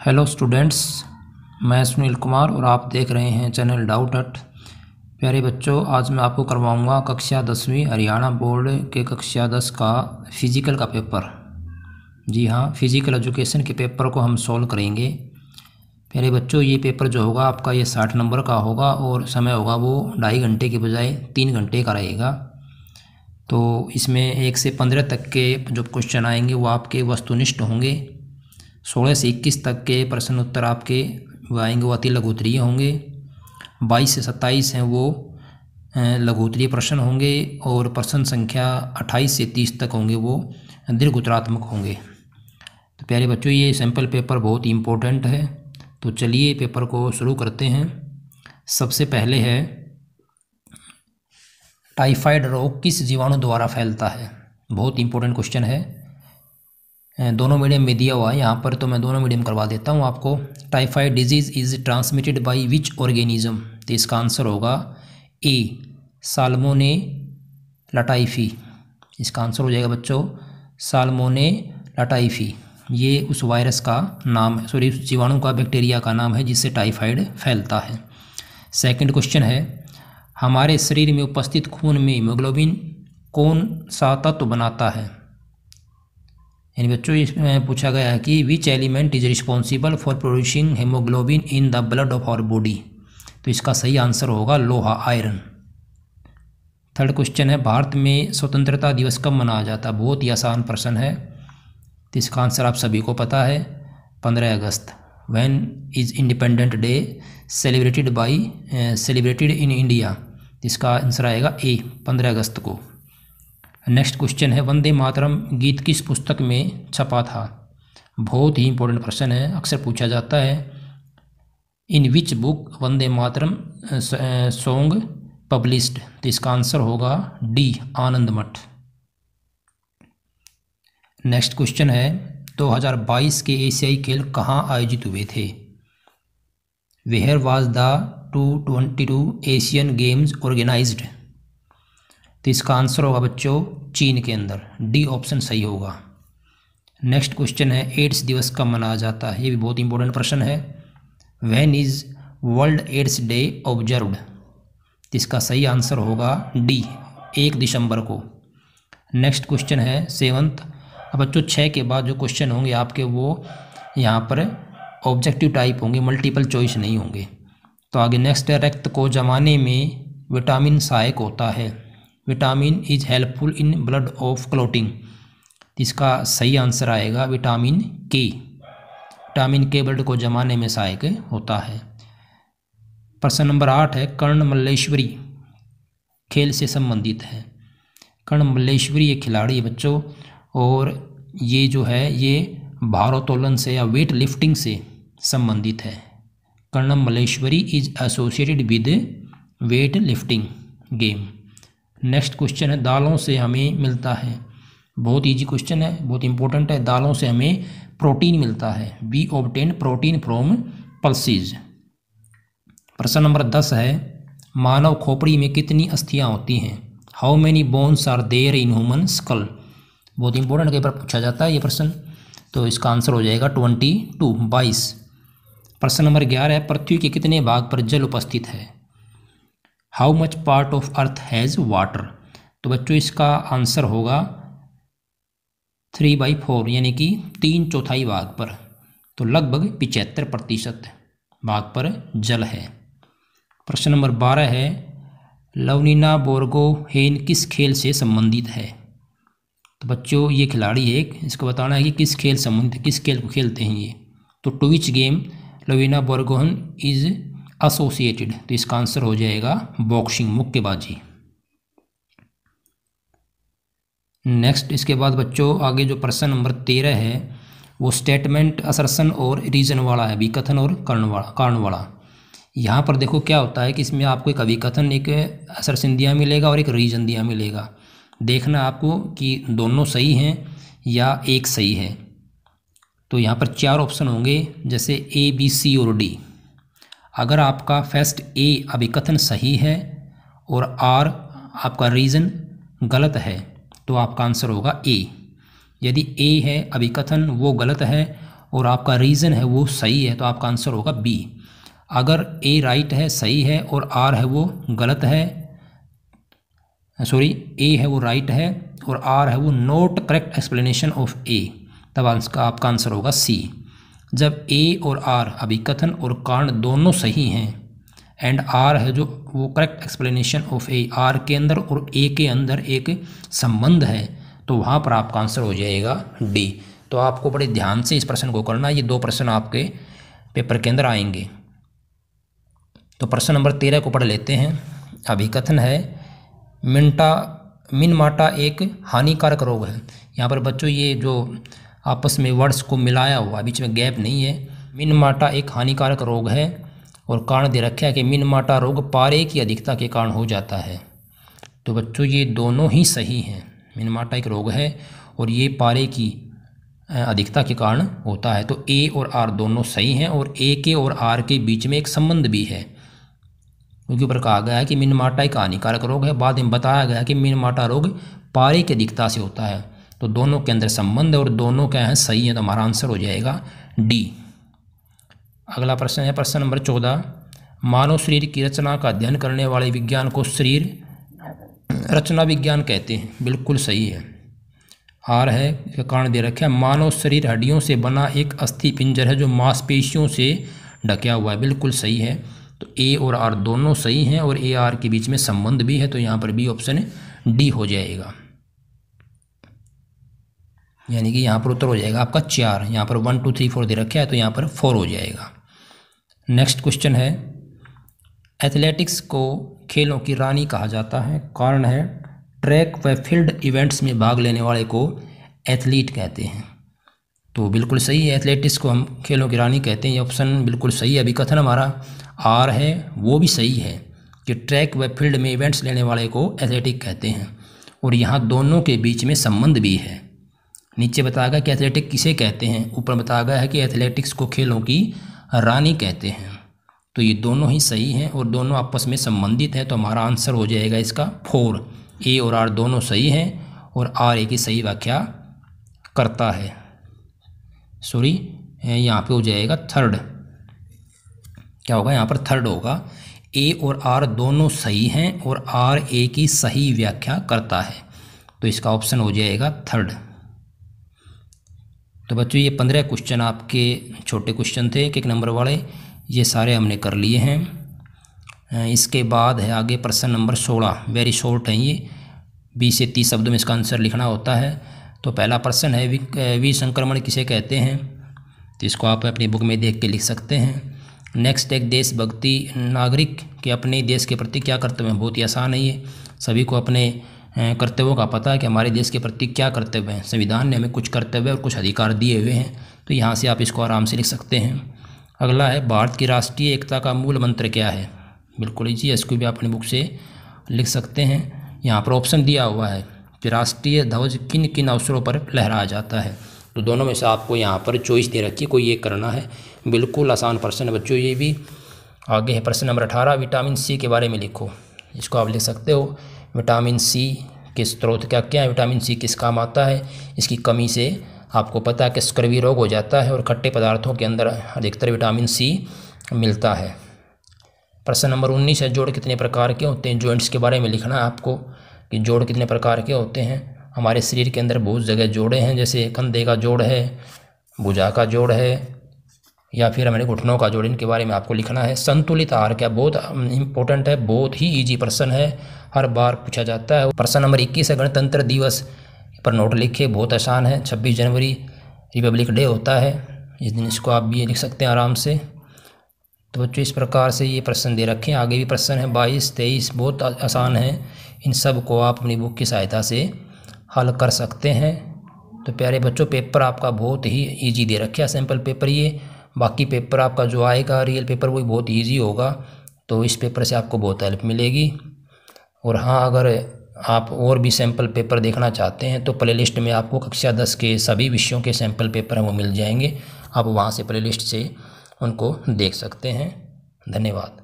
hello students मैं सुनील कुमार और आप देख रहे हैं चैनल डाउट अट प्यारे बच्चों आज मैं आपको करवाऊंगा कक्षा दसवीं हरियाणा बोर्ड के कक्षा दस का फिज़िकल का पेपर जी हाँ फिज़िकल एजुकेशन के पेपर को हम सॉल्व करेंगे प्यारे बच्चों ये पेपर जो होगा आपका ये साठ नंबर का होगा और समय होगा वो ढाई घंटे के बजाय तीन घंटे का रहेगा तो इसमें एक से पंद्रह तक के जो क्वेश्चन आएंगे वो आपके वस्तुनिष्ठ होंगे सोलह से इक्कीस तक के प्रश्न उत्तर आपके आएंगे वो अति लघुतरीय होंगे बाईस से सत्ताईस हैं वो लघुतरीय प्रश्न होंगे और प्रश्न संख्या अट्ठाईस से तीस तक होंगे वो दीर्घ उत्तरात्मक होंगे तो प्यारे बच्चों ये सैम्पल पेपर बहुत इम्पोर्टेंट है तो चलिए पेपर को शुरू करते हैं सबसे पहले है टाइफाइड रोग किस जीवाणु द्वारा फैलता है बहुत इंपॉर्टेंट क्वेश्चन है दोनों मीडियम में दिया हुआ है यहाँ पर तो मैं दोनों मीडियम करवा देता हूँ आपको typhoid disease is transmitted by which organism तो इसका आंसर होगा ए सालमोने लटाइफी इसका आंसर हो जाएगा बच्चों सालमोने लटाइफी ये उस वायरस का नाम है सॉरी उस जीवाणु का बैक्टीरिया का नाम है जिससे टाइफाइड फैलता है सेकंड क्वेश्चन है हमारे शरीर में उपस्थित खून में हीमोग्लोबिन कौन सा तत्व तो बनाता है यानी बच्चों इसमें पूछा गया है कि which element is responsible for producing haemoglobin in the blood of our body तो इसका सही आंसर होगा लोहा आयरन थर्ड क्वेश्चन है भारत में स्वतंत्रता दिवस कब मनाया जाता है बहुत ही आसान प्रश्न है तो इसका आंसर आप सभी को पता है पंद्रह अगस्त when is independent day celebrated by celebrated in India इसका आंसर आएगा ए पंद्रह अगस्त को नेक्स्ट क्वेश्चन है वंदे मातरम गीत किस पुस्तक में छपा था बहुत ही इंपॉर्टेंट प्रश्न है अक्सर पूछा जाता है in which book Vande Mataram song published तो इसका आंसर होगा डी आनंद मठ नेक्स्ट क्वेश्चन है 2022 के एशियाई खेल कहाँ आयोजित हुए थे where was the two twenty two Asian games organised तो इसका आंसर होगा बच्चों चीन के अंदर डी ऑप्शन सही होगा नेक्स्ट क्वेश्चन है एड्स दिवस कब मनाया जाता है ये भी बहुत इंपॉर्टेंट प्रश्न है when is world AIDS day observed इसका सही आंसर होगा डी एक दिसंबर को नेक्स्ट क्वेश्चन है सेवंथ अब बच्चों छः के बाद जो क्वेश्चन होंगे आपके वो यहाँ पर ऑब्जेक्टिव टाइप होंगे मल्टीपल चॉइस नहीं होंगे तो आगे नेक्स्ट है रक्त को जमाने में विटामिन सहायक होता है vitamin is helpful in blood of clotting इसका सही आंसर आएगा विटामिन के विटामिन के ब्लड को जमाने में सहायक होता है प्रश्न नंबर आठ है कर्ण मल्लेश्वरी खेल से संबंधित है कर्ण मल्लेश्वरी ये खिलाड़ी है बच्चों और ये जो है ये भारोत्तोलन से या वेट लिफ्टिंग से संबंधित है Karnam Malleswari is associated with weight lifting game next question है दालों से हमें मिलता है बहुत ईजी क्वेश्चन है बहुत इंपॉर्टेंट है दालों से हमें प्रोटीन मिलता है we obtain protein from pulses प्रश्न नंबर दस है मानव खोपड़ी में कितनी अस्थियाँ होती हैं how many bones are there in human skull बहुत इंपॉर्टेंट कई बार पूछा जाता है ये प्रश्न तो इसका आंसर हो जाएगा ट्वेंटी टू बाईस प्रश्न नंबर ग्यारह है पृथ्वी के कितने भाग पर जल उपस्थित है how much part of earth has water तो बच्चों इसका आंसर होगा थ्री बाई फोर यानी कि तीन चौथाई भाग पर तो लगभग पिचहत्तर प्रतिशत भाग पर जल है प्रश्न नंबर बारह है लवनीना बोर्गो हेन किस खेल से संबंधित है तो बच्चों ये खिलाड़ी है इसको बताना है कि किस खेल संबंधित किस खेल को खेलते हैं ये तो टू game Lovlina Borgohain is associated तो इसका आंसर हो जाएगा बॉक्सिंग मुक्केबाजी नेक्स्ट इसके बाद बच्चों आगे जो प्रश्न नंबर तेरह है वो स्टेटमेंट असरसन और रीज़न वाला है अभिकथन और कारण वाला कारण वाला यहाँ पर देखो क्या होता है कि इसमें आपको एक अभिकथन एक असरसन दिया मिलेगा और एक रीज़न दिया मिलेगा देखना आपको कि दोनों सही हैं या एक सही है तो यहाँ पर चार ऑप्शन होंगे जैसे ए बी सी और डी अगर आपका फेस्ट ए अभिकथन सही है और आर आपका रीज़न गलत है तो आपका आंसर होगा ए यदि ए है अभिकथन वो गलत है और आपका रीज़न है वो सही है तो आपका आंसर होगा बी अगर ए राइट है सही है और आर है वो गलत है सॉरी ए है वो राइट है और आर है वो not correct explanation of A तब आपका आंसर होगा सी जब ए और आर अभी कथन और कारण दोनों सही हैं एंड आर है जो वो correct explanation of A R के अंदर और ए के अंदर एक संबंध है तो वहाँ पर आपका आंसर हो जाएगा डी तो आपको बड़े ध्यान से इस प्रश्न को करना ये दो प्रश्न आपके पेपर के अंदर आएंगे तो प्रश्न नंबर तेरह को पढ़ लेते हैं अभी कथन है मिनटा मिनमाटा एक हानिकारक रोग है यहाँ पर बच्चों ये जो आपस में वर्ड्स को मिलाया हुआ बीच में गैप नहीं है मिनमाटा एक हानिकारक रोग है और कारण दे रखे है कि मिनमाटा रोग पारे की अधिकता के कारण हो जाता है तो बच्चों ये दोनों ही सही हैं मिनमाटा एक रोग है और ये पारे की अधिकता के कारण होता है तो ए और आर दोनों सही हैं और ए के और आर के बीच में एक संबंध भी है उनके ऊपर कहा गया है कि मिनमाटा एक हानिकारक रोग है बाद में बताया गया कि मिनमाटा रोग पारे की अधिकता से होता है तो दोनों के अंदर संबंध है और दोनों क्या है सही है तो हमारा आंसर हो जाएगा डी अगला प्रश्न है प्रश्न नंबर चौदह मानव शरीर की रचना का अध्ययन करने वाले विज्ञान को शरीर रचना विज्ञान कहते हैं बिल्कुल सही है आर है इसका कारण दे रखे मानव शरीर हड्डियों से बना एक अस्थि पिंजर है जो मांसपेशियों से ढका हुआ है बिल्कुल सही है तो ए और आर दोनों सही हैं और ए आर के बीच में संबंध भी है तो यहाँ पर बी ऑप्शन डी हो जाएगा यानी कि यहाँ पर उत्तर हो जाएगा आपका चार यहाँ पर वन टू थ्री फोर दे रखा है तो यहाँ पर फोर हो जाएगा नेक्स्ट क्वेश्चन है एथलेटिक्स को खेलों की रानी कहा जाता है कारण है ट्रैक व फील्ड इवेंट्स में भाग लेने वाले को एथलीट कहते हैं तो बिल्कुल सही है एथलेटिक्स को हम खेलों की रानी कहते हैं ये ऑप्शन बिल्कुल सही है अभी कथन हमारा आर है वो भी सही है कि ट्रैक व फील्ड में इवेंट्स लेने वाले को एथलेटिक कहते हैं और यहाँ दोनों के बीच में संबंध भी है नीचे बताया गया कि एथलेटिक किसे कहते हैं ऊपर बताया गया है कि एथलेटिक्स को खेलों की रानी कहते हैं तो ये दोनों ही सही हैं और दोनों आपस में संबंधित हैं तो हमारा आंसर हो जाएगा इसका फोर ए और आर दोनों सही हैं और आर ए की सही व्याख्या करता है सॉरी यहाँ पे हो जाएगा थर्ड क्या होगा यहाँ पर थर्ड होगा ए और आर दोनों सही हैं और आर ए की सही व्याख्या करता है तो इसका ऑप्शन हो जाएगा थर्ड तो बच्चों ये पंद्रह क्वेश्चन आपके छोटे क्वेश्चन थे एक एक नंबर वाले ये सारे हमने कर लिए हैं इसके बाद है आगे प्रश्न नंबर सोलह वेरी शॉर्ट है ये बीस से तीस शब्दों में इसका आंसर लिखना होता है तो पहला प्रश्न है संक्रमण किसे कहते हैं तो इसको आप अपनी बुक में देख के लिख सकते हैं नेक्स्ट एक देशभक्ति नागरिक के अपने देश के प्रति क्या कर्तव्य हैं बहुत ही आसान है ये सभी को अपने कर्तव्यों का पता है कि हमारे देश के प्रति क्या कर्तव्य हैं संविधान ने हमें कुछ कर्तव्य और कुछ अधिकार दिए हुए हैं तो यहाँ से आप इसको आराम से लिख सकते हैं अगला है भारत की राष्ट्रीय एकता का मूल मंत्र क्या है बिल्कुल जी इसको भी आप अपनी बुक से लिख सकते हैं यहाँ पर ऑप्शन दिया हुआ है कि राष्ट्रीय ध्वज किन किन अवसरों पर लहराया जाता है तो दोनों में से आपको यहाँ पर चॉइस दे रखी कोई ये करना है बिल्कुल आसान प्रश्न है बच्चों ये भी आगे है प्रश्न नंबर अठारह विटामिन सी के बारे में लिखो इसको आप लिख सकते हो विटामिन सी के स्रोत क्या क्या है विटामिन सी किस काम आता है इसकी कमी से आपको पता है कि स्क्रवी रोग हो जाता है और खट्टे पदार्थों के अंदर अधिकतर विटामिन सी मिलता है प्रश्न नंबर उन्नीस है जोड़ कितने प्रकार के होते हैं जॉइंट्स के बारे में लिखना है आपको कि जोड़ कितने प्रकार के होते हैं हमारे शरीर के अंदर बहुत जगह जोड़े हैं जैसे कंधे का जोड़ है भुजा का जोड़ है या फिर हमारे घुटनों का जोड़ इनके बारे में आपको लिखना है संतुलित आहार क्या बहुत इंपॉर्टेंट है बहुत ही ईजी प्रश्न है हर बार पूछा जाता है प्रश्न नंबर इक्कीस है गणतंत्र दिवस पर नोट लिखे बहुत आसान है छब्बीस जनवरी रिपब्लिक डे होता है इस दिन इसको आप भी लिख सकते हैं आराम से तो बच्चों इस प्रकार से ये प्रश्न दे रखें आगे भी प्रश्न है बाईस तेईस बहुत आसान है इन सब को आप अपनी बुक की सहायता से हल कर सकते हैं तो प्यारे बच्चों पेपर आपका बहुत ही ईजी दे रखे है सैम्पल पेपर ये बाकी पेपर आपका जो आएगा रियल पेपर वही बहुत ईजी होगा तो इस पेपर से आपको बहुत हेल्प मिलेगी और हाँ अगर आप और भी सैम्पल पेपर देखना चाहते हैं तो प्लेलिस्ट में आपको कक्षा दस के सभी विषयों के सैम्पल पेपर हैं वो मिल जाएंगे आप वहाँ से प्लेलिस्ट से उनको देख सकते हैं धन्यवाद